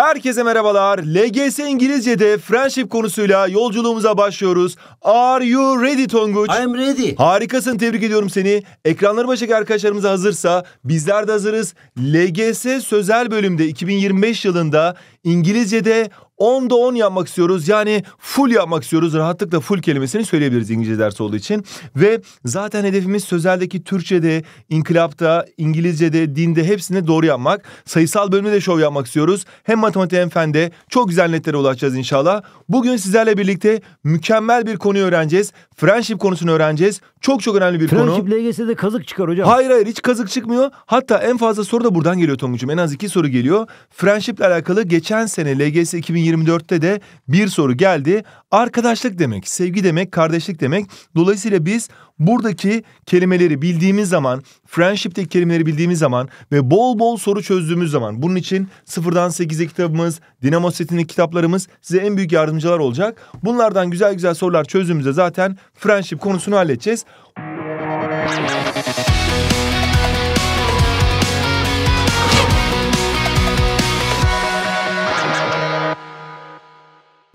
Herkese merhabalar. LGS İngilizce'de friendship konusuyla yolculuğumuza başlıyoruz. Are you ready Tonguç? I am ready. Harikasın tebrik ediyorum seni. Ekranları başındaki arkadaşlarımız hazırsa bizler de hazırız. LGS sözel bölümde 2025 yılında İngilizce'de 10'da 10 yapmak istiyoruz. Yani full yapmak istiyoruz. Rahatlıkla full kelimesini söyleyebiliriz İngilizce dersi olduğu için. Ve zaten hedefimiz sözeldeki Türkçe'de, inkılapta, İngilizce'de, dinde hepsini doğru yapmak. Sayısal bölümde de şov yapmak istiyoruz. Hem matematik hem fende çok güzel netlere ulaşacağız inşallah. Bugün sizlerle birlikte mükemmel bir konuyu öğreneceğiz. Friendship konusunu öğreneceğiz. Çok çok önemli bir Friendship konu. Friendship LGS'de kazık çıkar hocam. Hayır hayır hiç kazık çıkmıyor. Hatta en fazla soru da buradan geliyor Tonguç'um. En az iki soru geliyor. Friendship ile alakalı geçen sene LGS 2020 2024'te de bir soru geldi. Arkadaşlık demek, sevgi demek, kardeşlik demek. Dolayısıyla biz buradaki kelimeleri bildiğimiz zaman, friendship'teki kelimeleri bildiğimiz zaman ve bol bol soru çözdüğümüz zaman bunun için sıfırdan 8'e kitabımız, Dinamo setinin kitaplarımız size en büyük yardımcılar olacak. Bunlardan güzel güzel sorular çözdüğümüzde zaten friendship konusunu halledeceğiz.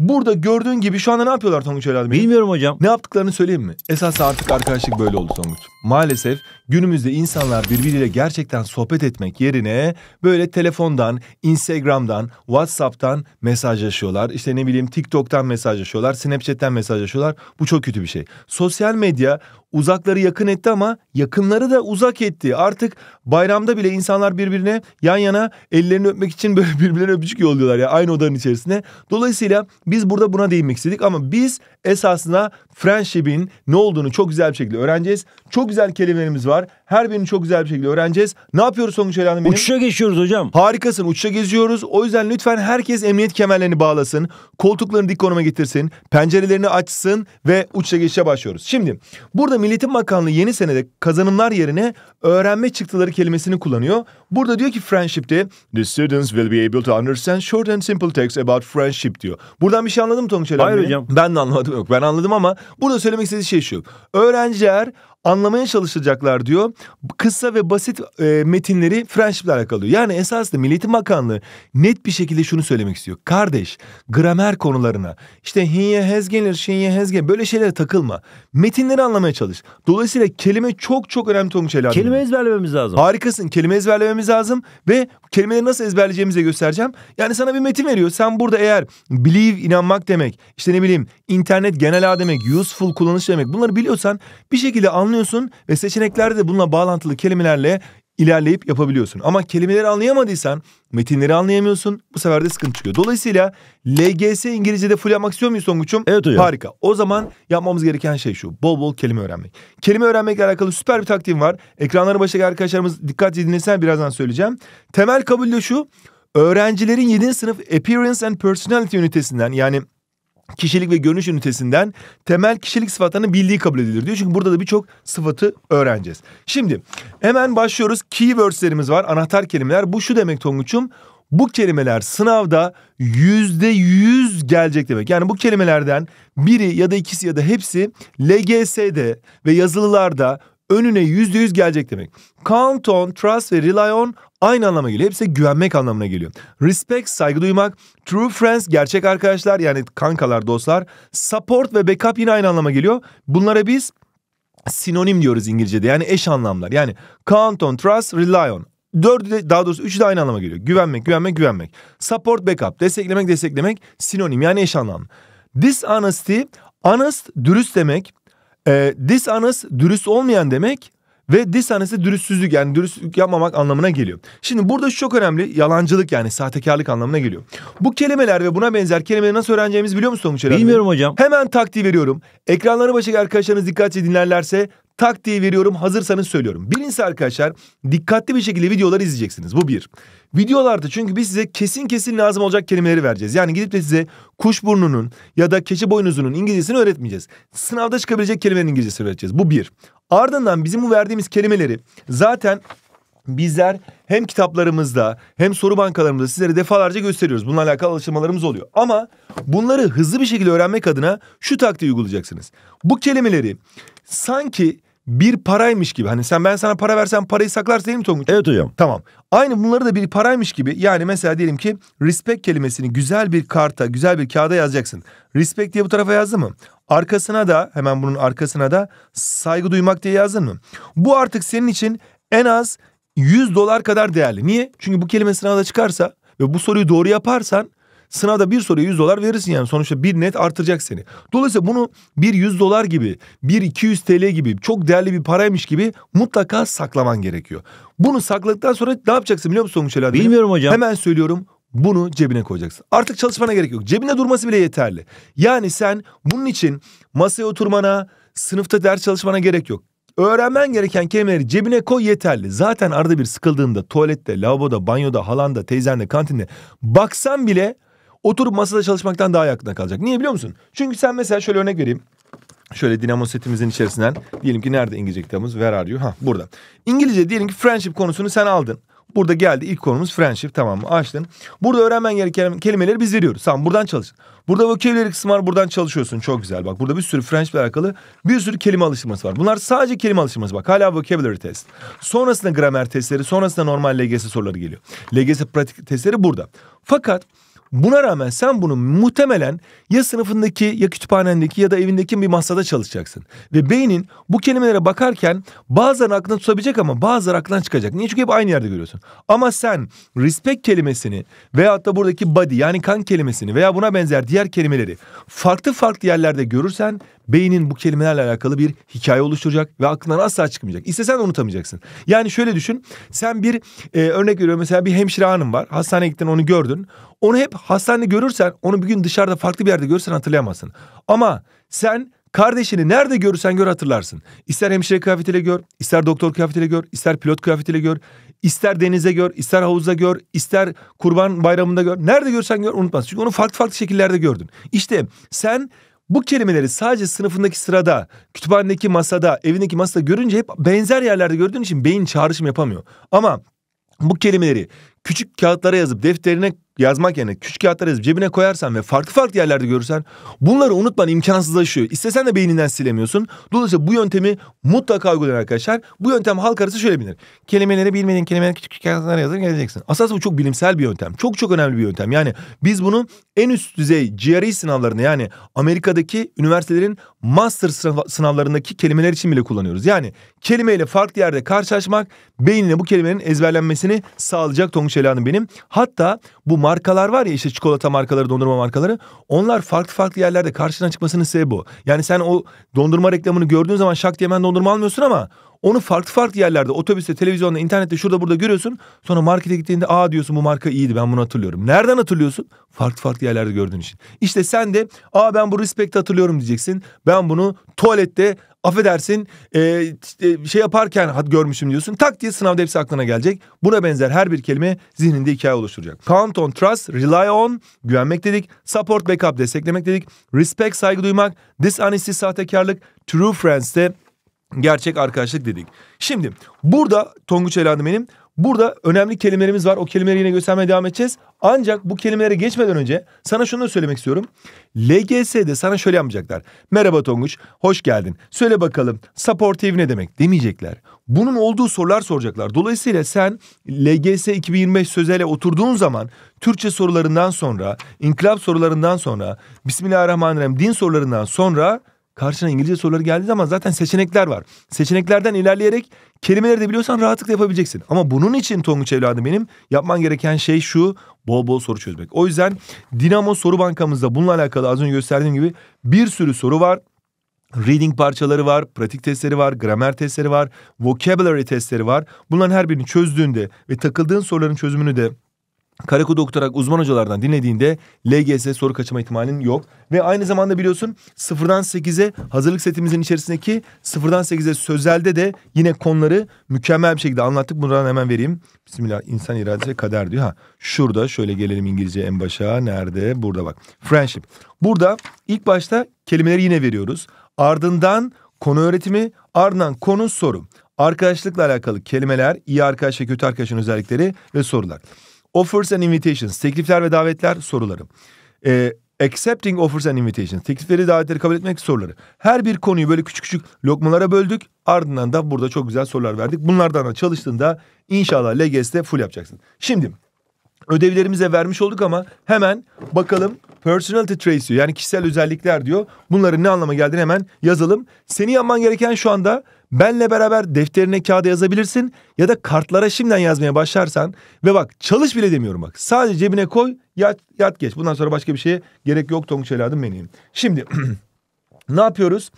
Burada gördüğün gibi şu anda ne yapıyorlar Tonguç Öyle Bilmiyorum hocam. Ne yaptıklarını söyleyeyim mi? Esas artık arkadaşlık böyle oldu Tonguç. Maalesef günümüzde insanlar birbiriyle gerçekten sohbet etmek yerine böyle telefondan, Instagram'dan, WhatsApp'tan mesajlaşıyorlar. İşte ne bileyim TikTok'tan mesajlaşıyorlar, Snapchat'ten mesajlaşıyorlar. Bu çok kötü bir şey. Sosyal medya uzakları yakın etti ama yakınları da uzak etti. Artık bayramda bile insanlar birbirine yan yana ellerini öpmek için böyle birbirlerine öpücük yolluyorlar ya aynı odanın içerisine. Dolayısıyla biz burada buna değinmek istedik ama biz esasında friendship'in ne olduğunu çok güzel bir şekilde öğreneceğiz. Çok güzel kelimelerimiz var. Her birini çok güzel bir şekilde öğreneceğiz. Ne yapıyoruz sonuç Hanım benim? Uçuşa geçiyoruz hocam. Harikasın uçuşa geziyoruz. O yüzden lütfen herkes emniyet kemerlerini bağlasın. Koltuklarını dik konuma getirsin. Pencerelerini açsın ve uçuşa geçişe başlıyoruz. Şimdi burada Milletin Bakanlığı yeni senede kazanımlar yerine öğrenme çıktıları kelimesini kullanıyor. Burada diyor ki friendship'te the students will be able to understand short and simple texts about friendship diyor. Buradan bir şey anladın mı Tonguç Hayır hocam. Ben de anlamadım yok ben anladım ama Burada söylemek istediği şey şu. Öğrenciler anlamaya çalışacaklar diyor. Kısa ve basit e, metinleri Friendship'le alakalı. Yani esasında Milli Eğitim Bakanlığı net bir şekilde şunu söylemek istiyor. Kardeş gramer konularına işte hinye hez gelir şinye hez gelir böyle şeylere takılma. Metinleri anlamaya çalış. Dolayısıyla kelime çok çok önemli Tonguç Helal. Kelime ezberlememiz lazım. Harikasın kelime ezberlememiz lazım ve kelimeleri nasıl ezberleyeceğimize göstereceğim. Yani sana bir metin veriyor. Sen burada eğer believe inanmak demek işte ne bileyim internet genel ağ demek useful kullanış demek bunları biliyorsan bir şekilde anlayabilirsin anlıyorsun ve seçeneklerde de bununla bağlantılı kelimelerle ilerleyip yapabiliyorsun. Ama kelimeleri anlayamadıysan metinleri anlayamıyorsun. Bu sefer de sıkıntı çıkıyor. Dolayısıyla LGS İngilizce'de full yapmak istiyor muyuz Tonguç'um? Evet hocam. Harika. O zaman yapmamız gereken şey şu. Bol bol kelime öğrenmek. Kelime öğrenmekle alakalı süper bir taktiğim var. Ekranları başındaki arkadaşlarımız dikkatli dinlesen birazdan söyleyeceğim. Temel kabul de şu. Öğrencilerin 7. sınıf Appearance and Personality ünitesinden yani kişilik ve görünüş ünitesinden temel kişilik sıfatlarını bildiği kabul edilir diyor. Çünkü burada da birçok sıfatı öğreneceğiz. Şimdi hemen başlıyoruz. Keywords'lerimiz var. Anahtar kelimeler. Bu şu demek Tonguç'um. Bu kelimeler sınavda yüzde yüz gelecek demek. Yani bu kelimelerden biri ya da ikisi ya da hepsi LGS'de ve yazılılarda önüne yüzde yüz gelecek demek. Count on, trust ve rely on aynı anlama geliyor. Hepsi güvenmek anlamına geliyor. Respect saygı duymak, true friends gerçek arkadaşlar yani kankalar, dostlar, support ve backup yine aynı anlama geliyor. Bunlara biz sinonim diyoruz İngilizce'de. Yani eş anlamlar. Yani count on, trust, rely on. Dördü de daha doğrusu üçü de aynı anlama geliyor. Güvenmek, güvenmek, güvenmek. Support, backup, desteklemek, desteklemek sinonim yani eş anlam. Dishonesty, honest dürüst demek. E, dishonest dürüst olmayan demek. Ve dishanesi dürüstsüzlük yani dürüstlük yapmamak anlamına geliyor. Şimdi burada şu çok önemli yalancılık yani sahtekarlık anlamına geliyor. Bu kelimeler ve buna benzer kelimeleri nasıl öğreneceğimizi biliyor musun Tonguç Bilmiyorum hocam. Hemen taktiği veriyorum. Ekranları başındaki arkadaşlarınız dikkatli dinlerlerse taktiği veriyorum hazırsanız söylüyorum. Birincisi arkadaşlar dikkatli bir şekilde videoları izleyeceksiniz bu bir. Videolarda çünkü biz size kesin kesin lazım olacak kelimeleri vereceğiz. Yani gidip de size kuş burnunun ya da keçi boynuzunun İngilizcesini öğretmeyeceğiz. Sınavda çıkabilecek kelimelerin İngilizcesini öğreteceğiz. Bu bir. Ardından bizim bu verdiğimiz kelimeleri zaten bizler hem kitaplarımızda hem soru bankalarımızda sizlere defalarca gösteriyoruz. Bununla alakalı alıştırmalarımız oluyor. Ama bunları hızlı bir şekilde öğrenmek adına şu taktiği uygulayacaksınız. Bu kelimeleri sanki bir paraymış gibi. Hani sen ben sana para versen parayı saklarsın değil mi Tonguç? Evet hocam. Tamam. Aynı bunları da bir paraymış gibi. Yani mesela diyelim ki respect kelimesini güzel bir karta, güzel bir kağıda yazacaksın. Respect diye bu tarafa yazdın mı? Arkasına da hemen bunun arkasına da saygı duymak diye yazdın mı? Bu artık senin için en az 100 dolar kadar değerli. Niye? Çünkü bu kelime sınavda çıkarsa ve bu soruyu doğru yaparsan Sınavda bir soruya 100 dolar verirsin yani sonuçta bir net artıracak seni. Dolayısıyla bunu bir 100 dolar gibi, bir 200 TL gibi çok değerli bir paraymış gibi mutlaka saklaman gerekiyor. Bunu sakladıktan sonra ne yapacaksın biliyor musun Sonuç Bilmiyorum hocam. Hemen söylüyorum bunu cebine koyacaksın. Artık çalışmana gerek yok. Cebine durması bile yeterli. Yani sen bunun için masaya oturmana, sınıfta ders çalışmana gerek yok. Öğrenmen gereken kelimeleri cebine koy yeterli. Zaten arada bir sıkıldığında tuvalette, lavaboda, banyoda, halanda, teyzende, kantinde baksan bile oturup masada çalışmaktan daha yakında kalacak. Niye biliyor musun? Çünkü sen mesela şöyle örnek vereyim. Şöyle dinamo setimizin içerisinden diyelim ki nerede İngilizce kitabımız? Where are you? Ha burada. İngilizce diyelim ki friendship konusunu sen aldın. Burada geldi ilk konumuz friendship tamam mı açtın. Burada öğrenmen gereken kelimeleri biz veriyoruz. Tamam buradan çalış. Burada vocabulary kısmı var buradan çalışıyorsun çok güzel. Bak burada bir sürü friendship ile alakalı bir sürü kelime alıştırması var. Bunlar sadece kelime alıştırması bak hala vocabulary test. Sonrasında gramer testleri sonrasında normal LGS soruları geliyor. LGS pratik testleri burada. Fakat Buna rağmen sen bunu muhtemelen ya sınıfındaki ya kütüphanendeki ya da evindeki bir masada çalışacaksın. Ve beynin bu kelimelere bakarken bazen aklına tutabilecek ama bazıları aklından çıkacak. Niye? Çünkü hep aynı yerde görüyorsun. Ama sen respect kelimesini veyahut da buradaki body yani kan kelimesini veya buna benzer diğer kelimeleri farklı farklı yerlerde görürsen beynin bu kelimelerle alakalı bir hikaye oluşturacak ve aklından asla çıkmayacak. İstesen unutamayacaksın. Yani şöyle düşün. Sen bir e, örnek veriyorum mesela bir hemşire hanım var. Hastaneye gittin onu gördün. Onu hep hastanede görürsen, onu bir gün dışarıda farklı bir yerde görürsen hatırlayamazsın. Ama sen kardeşini nerede görürsen gör hatırlarsın. İster hemşire kıyafetiyle gör, ister doktor kıyafetiyle gör, ister pilot kıyafetiyle gör, ister denize gör, ister havuzda gör, ister kurban bayramında gör. Nerede görürsen gör unutmaz. Çünkü onu farklı farklı şekillerde gördün. İşte sen bu kelimeleri sadece sınıfındaki sırada, kütüphanedeki masada, evindeki masada görünce hep benzer yerlerde gördüğün için beyin çağrışım yapamıyor. Ama bu kelimeleri küçük kağıtlara yazıp defterine yazmak yerine küçük kağıtlar yazıp cebine koyarsan ve farklı farklı yerlerde görürsen bunları unutman imkansızlaşıyor. İstesen de beyninden silemiyorsun. Dolayısıyla bu yöntemi mutlaka uygulayın arkadaşlar. Bu yöntem halk arası şöyle bilinir. Kelimeleri bilmediğin kelimeleri küçük küçük kağıtlara yazır geleceksin. Asas bu çok bilimsel bir yöntem. Çok çok önemli bir yöntem. Yani biz bunu en üst düzey GRE sınavlarında yani Amerika'daki üniversitelerin master sınavlarındaki kelimeler için bile kullanıyoruz. Yani kelimeyle farklı yerde karşılaşmak beyninle bu kelimenin ezberlenmesini sağlayacak Tonguç Ela'nın benim. Hatta bu markalar var ya işte çikolata markaları, dondurma markaları. Onlar farklı farklı yerlerde karşına çıkmasının sebebi bu. Yani sen o dondurma reklamını gördüğün zaman şak diye hemen dondurma almıyorsun ama onu farklı farklı yerlerde otobüste, televizyonda, internette şurada burada görüyorsun. Sonra markete gittiğinde aa diyorsun bu marka iyiydi ben bunu hatırlıyorum. Nereden hatırlıyorsun? Farklı farklı yerlerde gördüğün için. İşte sen de aa ben bu Respect'i hatırlıyorum diyeceksin. Ben bunu tuvalette affedersin e, e şey yaparken görmüşüm diyorsun. Tak diye sınavda hepsi aklına gelecek. Buna benzer her bir kelime zihninde hikaye oluşturacak. Count on, trust, rely on, güvenmek dedik. Support, backup, desteklemek dedik. Respect, saygı duymak. This Dishonesty, sahtekarlık. True friends de gerçek arkadaşlık dedik. Şimdi burada Tonguç Elhan'ım benim. Burada önemli kelimelerimiz var. O kelimeleri yine göstermeye devam edeceğiz. Ancak bu kelimelere geçmeden önce sana şunu da söylemek istiyorum. LGS'de sana şöyle yapacaklar. Merhaba Tonguç, hoş geldin. Söyle bakalım supportive ne demek demeyecekler. Bunun olduğu sorular soracaklar. Dolayısıyla sen LGS 2025 sözele oturduğun zaman Türkçe sorularından sonra, inkılap sorularından sonra, Bismillahirrahmanirrahim din sorularından sonra karşına İngilizce soruları geldiği zaman zaten seçenekler var. Seçeneklerden ilerleyerek kelimeleri de biliyorsan rahatlıkla yapabileceksin. Ama bunun için Tonguç evladım benim yapman gereken şey şu bol bol soru çözmek. O yüzden Dinamo soru bankamızda bununla alakalı az önce gösterdiğim gibi bir sürü soru var. Reading parçaları var, pratik testleri var, gramer testleri var, vocabulary testleri var. Bunların her birini çözdüğünde ve takıldığın soruların çözümünü de Karakodu okutarak uzman hocalardan dinlediğinde LGS soru kaçırma ihtimalin yok. Ve aynı zamanda biliyorsun sıfırdan 8'e hazırlık setimizin içerisindeki sıfırdan 8'e sözelde de yine konuları mükemmel bir şekilde anlattık. Buradan hemen vereyim. Bismillah insan iradesi kader diyor. Ha şurada şöyle gelelim İngilizce en başa. Nerede? Burada bak. Friendship. Burada ilk başta kelimeleri yine veriyoruz. Ardından konu öğretimi, ardından konu soru. Arkadaşlıkla alakalı kelimeler, iyi arkadaş ve kötü arkadaşın özellikleri ve sorular. Offers and invitations, teklifler ve davetler soruları. E, accepting offers and invitations, teklifleri davetleri kabul etmek soruları. Her bir konuyu böyle küçük küçük lokmalara böldük. Ardından da burada çok güzel sorular verdik. Bunlardan da çalıştığında inşallah LGS'de full yapacaksın. Şimdi ödevlerimize vermiş olduk ama hemen bakalım personality traits diyor. Yani kişisel özellikler diyor. Bunların ne anlama geldiğini hemen yazalım. Seni yapman gereken şu anda Benle beraber defterine kağıda yazabilirsin ya da kartlara şimdiden yazmaya başlarsan ve bak çalış bile demiyorum bak. Sadece cebine koy yat, yat geç. Bundan sonra başka bir şeye gerek yok Tonguç Eladım menüyüm. Şimdi ne yapıyoruz?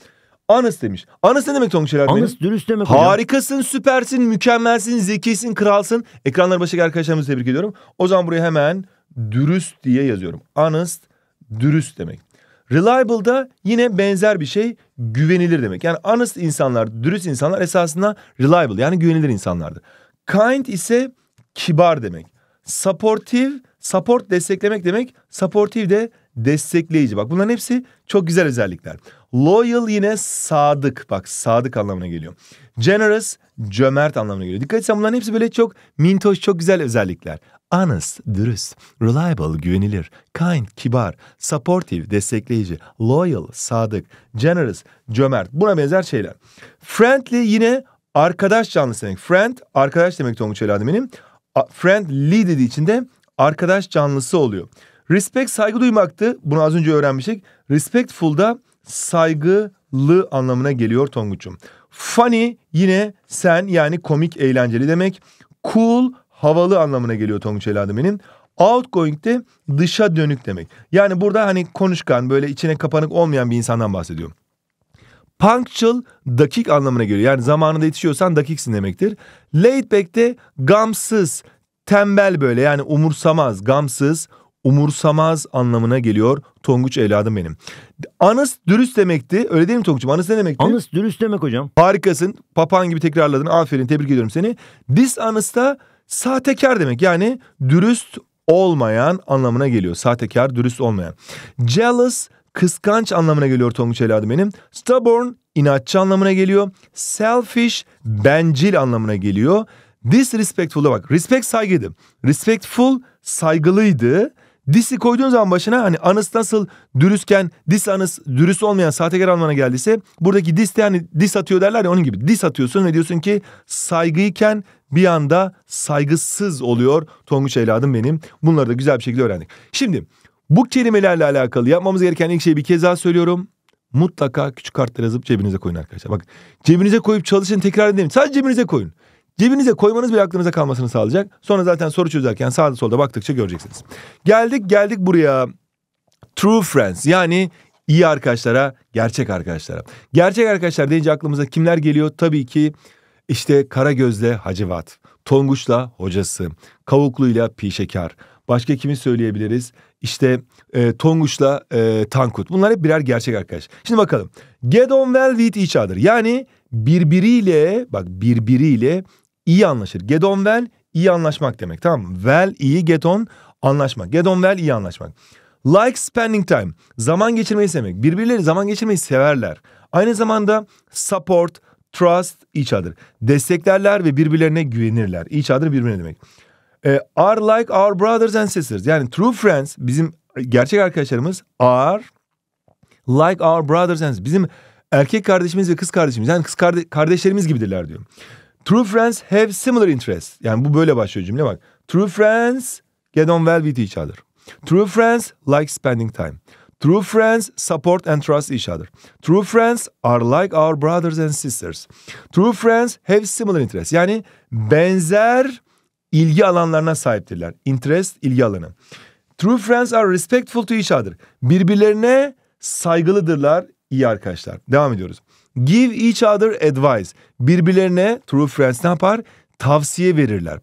Honest demiş. Honest ne demek Tonguç Eladım Honest dürüst demek hocam. Harikasın, süpersin, mükemmelsin, zekisin, kralsın. ekranları başındaki arkadaşlarımızı tebrik ediyorum. O zaman buraya hemen dürüst diye yazıyorum. Honest dürüst demek. Reliable da yine benzer bir şey güvenilir demek. Yani honest insanlar, dürüst insanlar esasında reliable yani güvenilir insanlardı. Kind ise kibar demek. Supportive, support desteklemek demek. Supportive de destekleyici. Bak bunların hepsi çok güzel özellikler. Loyal yine sadık. Bak sadık anlamına geliyor. Generous, cömert anlamına geliyor. Dikkat etsen bunların hepsi böyle çok mintoş, çok güzel özellikler. Honest, dürüst, reliable, güvenilir, kind, kibar, supportive, destekleyici, loyal, sadık, generous, cömert. Buna benzer şeyler. Friendly yine arkadaş canlısı demek. Friend, arkadaş demek Tonguç Eladime'nin. Friendly dediği için de arkadaş canlısı oluyor. Respect saygı duymaktı. Bunu az önce öğrenmiştik. Respectful da saygılı anlamına geliyor Tonguç'um. Funny yine sen yani komik eğlenceli demek. Cool havalı anlamına geliyor Tonguç Eladime'nin. Outgoing de dışa dönük demek. Yani burada hani konuşkan böyle içine kapanık olmayan bir insandan bahsediyorum. Punctual dakik anlamına geliyor. Yani zamanında yetişiyorsan dakiksin demektir. Laid back de gamsız, tembel böyle yani umursamaz, gamsız, umursamaz anlamına geliyor Tonguç evladım benim. Anıs dürüst demekti. Öyle değil mi Tonguç'um? Anıs ne demekti? Anıs dürüst demek hocam. Harikasın. Papağan gibi tekrarladın. Aferin tebrik ediyorum seni. Dis Dishonest da sahtekar demek. Yani dürüst olmayan anlamına geliyor. Sahtekar, dürüst olmayan. Jealous kıskanç anlamına geliyor Tonguç evladım benim. Stubborn inatçı anlamına geliyor. Selfish bencil anlamına geliyor. Disrespectful'a bak. Respect saygıydı. Respectful saygılıydı. Dis'i koyduğun zaman başına hani Anıs nasıl dürüstken Dis Anıs dürüst olmayan sahtekar anlamına geldiyse buradaki Dis de hani Dis atıyor derler ya onun gibi Dis atıyorsun ve diyorsun ki saygıyken bir anda saygısız oluyor Tonguç evladım benim. Bunları da güzel bir şekilde öğrendik. Şimdi bu kelimelerle alakalı yapmamız gereken ilk şeyi bir kez daha söylüyorum. Mutlaka küçük kartları yazıp cebinize koyun arkadaşlar. Bak cebinize koyup çalışın tekrar edeyim. Sadece cebinize koyun. Cebinize koymanız bile aklınıza kalmasını sağlayacak. Sonra zaten soru çözerken sağda solda baktıkça göreceksiniz. Geldik geldik buraya. True friends yani iyi arkadaşlara, gerçek arkadaşlara. Gerçek arkadaşlar deyince aklımıza kimler geliyor? Tabii ki işte Kara Gözle, Hacivat, Tonguç'la hocası, Kavuklu'yla Pişekar. Başka kimi söyleyebiliriz? İşte e, Tonguç'la e, Tankut. Bunlar hep birer gerçek arkadaş. Şimdi bakalım. Get on well with each other. Yani birbiriyle bak birbiriyle iyi anlaşır. Get on well iyi anlaşmak demek tamam mı? Well iyi get on anlaşmak. Get on well iyi anlaşmak. Like spending time zaman geçirmeyi sevmek. Birbirleri zaman geçirmeyi severler. Aynı zamanda support, trust each other. Desteklerler ve birbirlerine güvenirler. Each other birbirine demek. E, are like our brothers and sisters. Yani true friends bizim gerçek arkadaşlarımız are like our brothers and sisters. Bizim erkek kardeşimiz ve kız kardeşimiz yani kız kardeşlerimiz gibidirler diyor. True friends have similar interests. Yani bu böyle başlıyor cümle bak. True friends get on well with each other. True friends like spending time. True friends support and trust each other. True friends are like our brothers and sisters. True friends have similar interests. Yani benzer ilgi alanlarına sahiptirler. Interest ilgi alanı. True friends are respectful to each other. Birbirlerine saygılıdırlar iyi arkadaşlar. Devam ediyoruz. Give each other advice. Birbirlerine true friends ne yapar? Tavsiye verirler.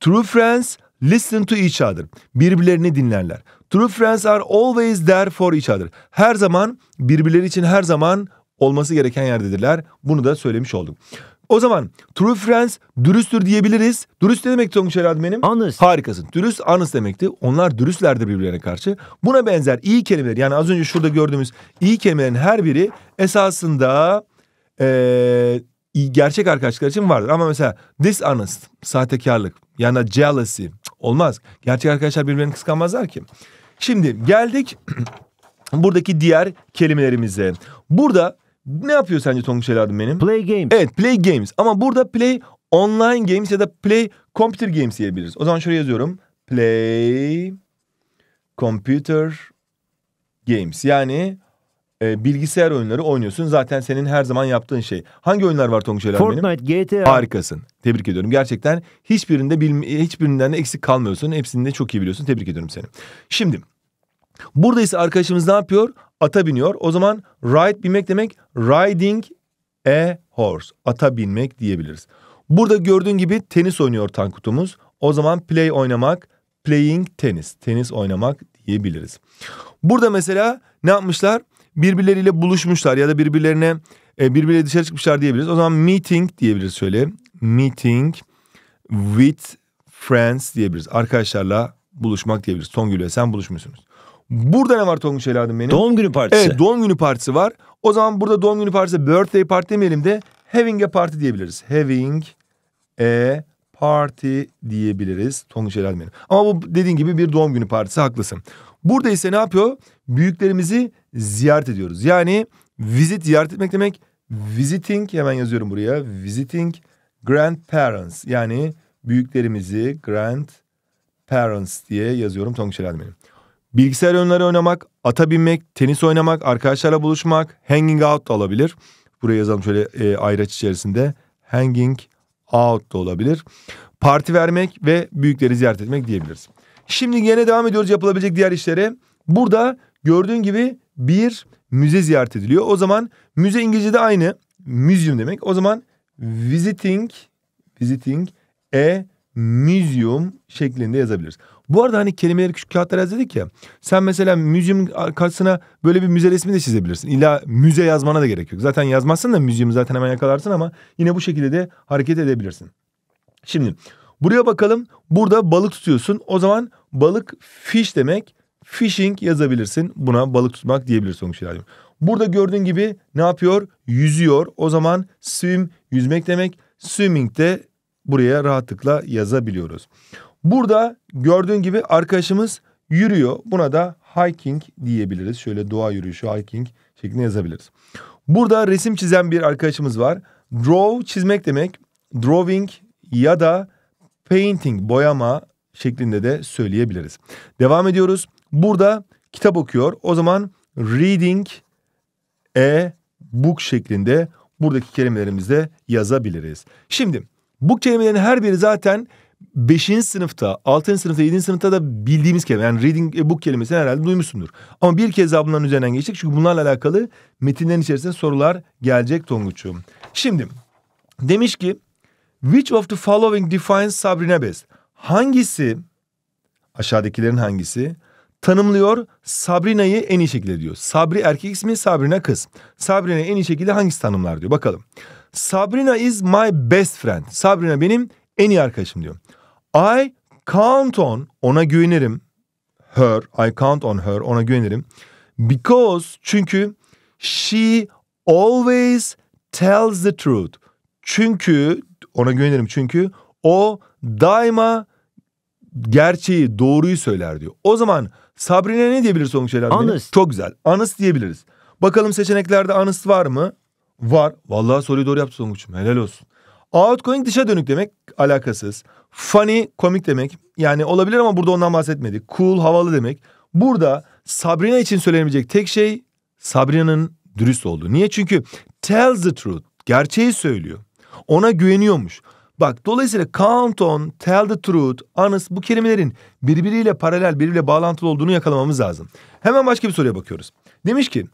True friends listen to each other. Birbirlerini dinlerler. True friends are always there for each other. Her zaman birbirleri için her zaman olması gereken yerdedirler. Bunu da söylemiş olduk. O zaman true friends dürüsttür diyebiliriz. Dürüst ne demekti Tonguç herhalde benim? Honest. Harikasın. Dürüst honest demekti. Onlar dürüstlerdir birbirlerine karşı. Buna benzer iyi kelimeler yani az önce şurada gördüğümüz iyi kelimelerin her biri esasında ee, gerçek arkadaşlar için vardır. Ama mesela dishonest, sahtekarlık yani jealousy olmaz. Gerçek arkadaşlar birbirlerini kıskanmazlar ki. Şimdi geldik buradaki diğer kelimelerimize. Burada ne yapıyor sence Tonguç Eladım benim? Play games. Evet play games ama burada play online games ya da play computer games diyebiliriz. O zaman şöyle yazıyorum. Play computer games yani e, bilgisayar oyunları oynuyorsun. Zaten senin her zaman yaptığın şey. Hangi oyunlar var Tonguç Eladım benim? Fortnite, GTA. Harikasın. Tebrik ediyorum. Gerçekten hiçbirinde hiçbirinden de eksik kalmıyorsun. Hepsini de çok iyi biliyorsun. Tebrik ediyorum seni. Şimdi Burada ise arkadaşımız ne yapıyor? ata biniyor. O zaman ride binmek demek riding a horse. Ata binmek diyebiliriz. Burada gördüğün gibi tenis oynuyor Tankutumuz. O zaman play oynamak, playing tenis. Tenis oynamak diyebiliriz. Burada mesela ne yapmışlar? Birbirleriyle buluşmuşlar ya da birbirlerine birbirleri birbirleriyle dışarı çıkmışlar diyebiliriz. O zaman meeting diyebiliriz şöyle. Meeting with friends diyebiliriz. Arkadaşlarla buluşmak diyebiliriz. Songül ve sen buluşmuşsunuz. Burada ne var Tonguç eladım benim? Doğum günü partisi. Evet doğum günü partisi var. O zaman burada doğum günü partisi birthday party demeyelim de having a party diyebiliriz. Having a party diyebiliriz Tonguç eladım benim. Ama bu dediğin gibi bir doğum günü partisi haklısın. Burada ise ne yapıyor? Büyüklerimizi ziyaret ediyoruz. Yani visit ziyaret etmek demek visiting hemen yazıyorum buraya. Visiting grandparents yani büyüklerimizi grandparents diye yazıyorum Tonguç eladım benim. Bilgisayar oyunları oynamak, ata binmek, tenis oynamak, arkadaşlarla buluşmak, hanging out da olabilir. Buraya yazalım şöyle e, ayraç içerisinde. Hanging out da olabilir. Parti vermek ve büyükleri ziyaret etmek diyebiliriz. Şimdi yine devam ediyoruz yapılabilecek diğer işlere. Burada gördüğün gibi bir müze ziyaret ediliyor. O zaman müze İngilizce'de aynı. Museum demek. O zaman visiting visiting a müzyum şeklinde yazabiliriz. Bu arada hani kelimeleri küçük kağıtlara yaz dedik ya. Sen mesela müzyum karşısına böyle bir müze resmi de çizebilirsin. İlla müze yazmana da gerek yok. Zaten yazmazsın da müzyumu zaten hemen yakalarsın ama yine bu şekilde de hareket edebilirsin. Şimdi buraya bakalım. Burada balık tutuyorsun. O zaman balık fish demek. Fishing yazabilirsin. Buna balık tutmak diyebilir sonuç ilalim. Burada gördüğün gibi ne yapıyor? Yüzüyor. O zaman swim yüzmek demek. Swimming de buraya rahatlıkla yazabiliyoruz. Burada gördüğün gibi arkadaşımız yürüyor. Buna da hiking diyebiliriz. Şöyle doğa yürüyüşü hiking şeklinde yazabiliriz. Burada resim çizen bir arkadaşımız var. Draw çizmek demek. Drawing ya da painting boyama şeklinde de söyleyebiliriz. Devam ediyoruz. Burada kitap okuyor. O zaman reading a e book şeklinde buradaki kelimelerimizi de yazabiliriz. Şimdi bu kelimelerin her biri zaten 5. sınıfta, 6. sınıfta, 7. sınıfta da bildiğimiz kelime. Yani reading e, book kelimesini herhalde duymuşsundur. Ama bir kez daha bunların üzerinden geçtik. Çünkü bunlarla alakalı metinlerin içerisinde sorular gelecek Tonguç'um. Şimdi demiş ki which of the following defines Sabrina Bez? Hangisi aşağıdakilerin hangisi tanımlıyor Sabrina'yı en iyi şekilde diyor. Sabri erkek ismi, Sabrina kız. Sabrina'yı en iyi şekilde hangisi tanımlar diyor. Bakalım. Sabrina is my best friend. Sabrina benim en iyi arkadaşım diyor. I count on ona güvenirim. Her, I count on her ona güvenirim. Because çünkü she always tells the truth. Çünkü ona güvenirim çünkü o daima gerçeği, doğruyu söyler diyor. O zaman Sabrina ne diyebiliriz sonuç şeyler? Anıs. Çok güzel. Anıs diyebiliriz. Bakalım seçeneklerde anıs var mı? Var. Vallahi soruyu doğru yaptı Tonguç'um. Helal olsun. Outgoing dışa dönük demek alakasız. Funny komik demek. Yani olabilir ama burada ondan bahsetmedik. Cool havalı demek. Burada Sabrina için söylenebilecek tek şey Sabrina'nın dürüst olduğu. Niye? Çünkü tells the truth. Gerçeği söylüyor. Ona güveniyormuş. Bak dolayısıyla count on, tell the truth, honest bu kelimelerin birbiriyle paralel, birbiriyle bağlantılı olduğunu yakalamamız lazım. Hemen başka bir soruya bakıyoruz. Demiş ki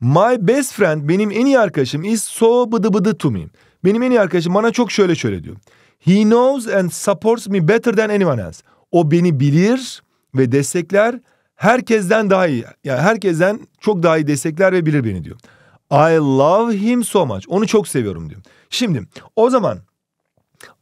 My best friend benim en iyi arkadaşım is so bıdı bıdı to me. Benim en iyi arkadaşım bana çok şöyle şöyle diyor. He knows and supports me better than anyone else. O beni bilir ve destekler herkesten daha iyi. Yani herkesten çok daha iyi destekler ve bilir beni diyor. I love him so much. Onu çok seviyorum diyor. Şimdi o zaman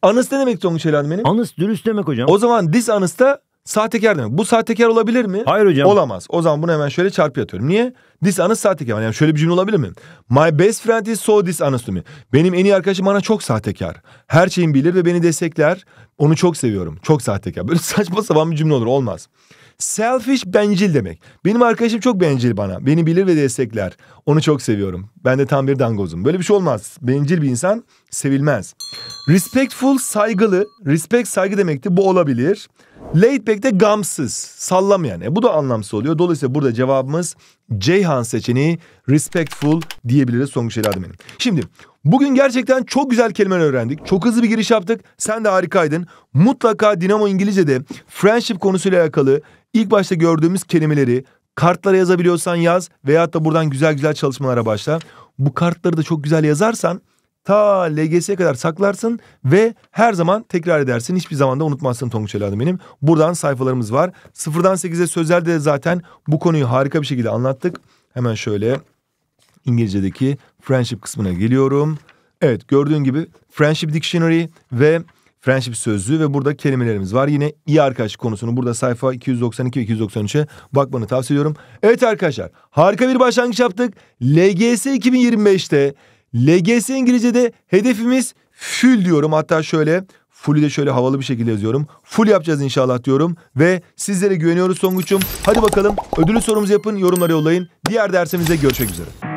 Anıs ne demek Tonguç Helal benim? Anıs dürüst demek hocam. O zaman dis anısta sahtekar demek. Bu sahtekar olabilir mi? Hayır hocam. Olamaz. O zaman bunu hemen şöyle çarpı atıyorum. Niye? Dishonest sahtekar. Yani şöyle bir cümle olabilir mi? My best friend is so dishonest to me. Benim en iyi arkadaşım bana çok sahtekar. Her şeyimi bilir ve beni destekler. Onu çok seviyorum. Çok sahtekar. Böyle saçma sapan bir cümle olur. Olmaz. Selfish bencil demek. Benim arkadaşım çok bencil bana. Beni bilir ve destekler. Onu çok seviyorum. Ben de tam bir dangozum. Böyle bir şey olmaz. Bencil bir insan sevilmez. Respectful saygılı. Respect saygı demekti. Bu olabilir. Laid de gamsız, sallamayan. E bu da anlamsız oluyor. Dolayısıyla burada cevabımız Ceyhan seçeneği respectful diyebiliriz Songuç Eladım benim. Şimdi bugün gerçekten çok güzel kelimeler öğrendik. Çok hızlı bir giriş yaptık. Sen de harikaydın. Mutlaka Dinamo İngilizce'de friendship konusuyla alakalı ilk başta gördüğümüz kelimeleri kartlara yazabiliyorsan yaz veyahut da buradan güzel güzel çalışmalara başla. Bu kartları da çok güzel yazarsan ta LGS'ye kadar saklarsın ve her zaman tekrar edersin. Hiçbir zaman da unutmazsın Tonguç evladım benim. Buradan sayfalarımız var. Sıfırdan sekize sözelde de zaten bu konuyu harika bir şekilde anlattık. Hemen şöyle İngilizce'deki friendship kısmına geliyorum. Evet gördüğün gibi Friendship Dictionary ve Friendship sözlüğü ve burada kelimelerimiz var. Yine iyi arkadaş konusunu burada sayfa 292 ve 293'e bakmanı tavsiye ediyorum. Evet arkadaşlar harika bir başlangıç yaptık. LGS 2025'te LGS İngilizce'de hedefimiz full diyorum. Hatta şöyle full'ü de şöyle havalı bir şekilde yazıyorum. Full yapacağız inşallah diyorum ve sizlere güveniyoruz Songuç'um. Hadi bakalım ödülü sorumuzu yapın, yorumları yollayın. Diğer dersimizde görüşmek üzere.